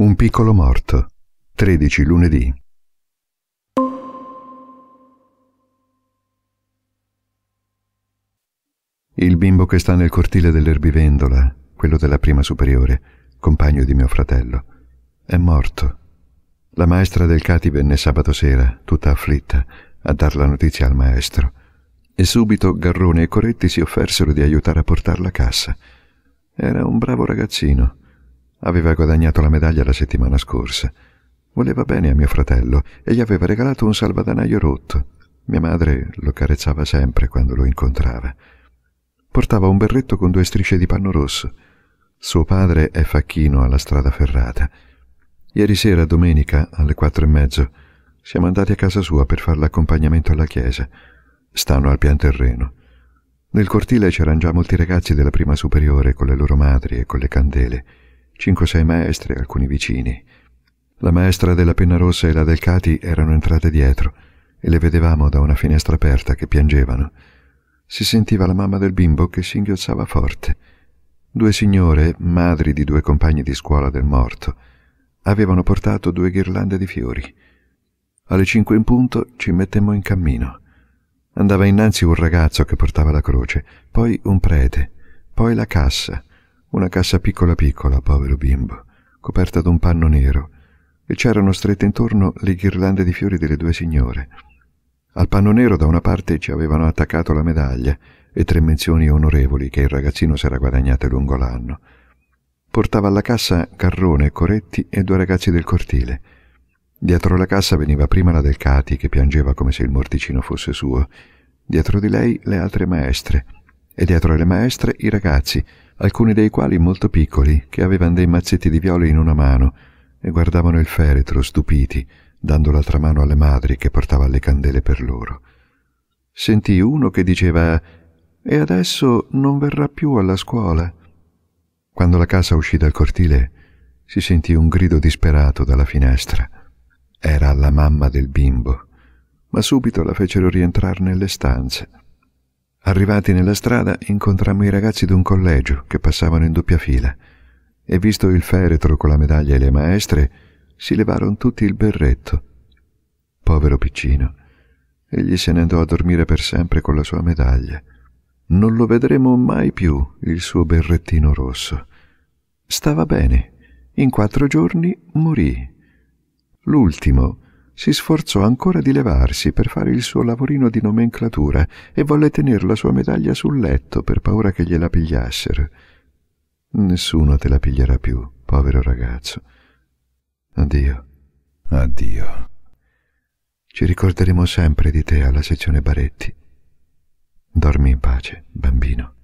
Un piccolo morto. 13 lunedì. Il bimbo che sta nel cortile dell'erbivendola, quello della prima superiore, compagno di mio fratello, è morto. La maestra del Cati venne sabato sera, tutta afflitta, a dar la notizia al maestro. E subito Garrone e Coretti si offersero di aiutare a portare la cassa. Era un bravo ragazzino Aveva guadagnato la medaglia la settimana scorsa. Voleva bene a mio fratello e gli aveva regalato un salvadanaio rotto. Mia madre lo carezzava sempre quando lo incontrava. Portava un berretto con due strisce di panno rosso. Suo padre è facchino alla strada ferrata. Ieri sera, domenica, alle quattro e mezzo, siamo andati a casa sua per fare l'accompagnamento alla chiesa. Stanno al pian terreno. Nel cortile c'erano già molti ragazzi della prima superiore con le loro madri e con le candele cinque o sei maestri, alcuni vicini. La maestra della Penna Rossa e la del Cati erano entrate dietro e le vedevamo da una finestra aperta che piangevano. Si sentiva la mamma del bimbo che singhiozzava forte. Due signore, madri di due compagni di scuola del morto, avevano portato due ghirlande di fiori. Alle cinque in punto ci mettemmo in cammino. Andava innanzi un ragazzo che portava la croce, poi un prete, poi la cassa, una cassa piccola piccola, povero bimbo, coperta un panno nero, e c'erano strette intorno le ghirlande di fiori delle due signore. Al panno nero da una parte ci avevano attaccato la medaglia e tre menzioni onorevoli che il ragazzino s'era guadagnate lungo l'anno. Portava alla cassa Carrone, Coretti e due ragazzi del cortile. Dietro la cassa veniva prima la del Cati, che piangeva come se il morticino fosse suo, dietro di lei le altre maestre, e dietro le maestre i ragazzi, alcuni dei quali molto piccoli, che avevano dei mazzetti di viole in una mano e guardavano il feretro stupiti, dando l'altra mano alle madri che portava le candele per loro. Sentì uno che diceva «E adesso non verrà più alla scuola». Quando la casa uscì dal cortile, si sentì un grido disperato dalla finestra. Era la mamma del bimbo, ma subito la fecero rientrare nelle stanze. Arrivati nella strada incontrammo i ragazzi di un collegio che passavano in doppia fila e visto il feretro con la medaglia e le maestre, si levarono tutti il berretto. Povero piccino. Egli se ne andò a dormire per sempre con la sua medaglia. Non lo vedremo mai più, il suo berrettino rosso. Stava bene. In quattro giorni morì. L'ultimo, si sforzò ancora di levarsi per fare il suo lavorino di nomenclatura e volle tenere la sua medaglia sul letto per paura che gliela pigliassero. Nessuno te la piglierà più, povero ragazzo. Addio. Addio. Ci ricorderemo sempre di te alla sezione Baretti. Dormi in pace, bambino.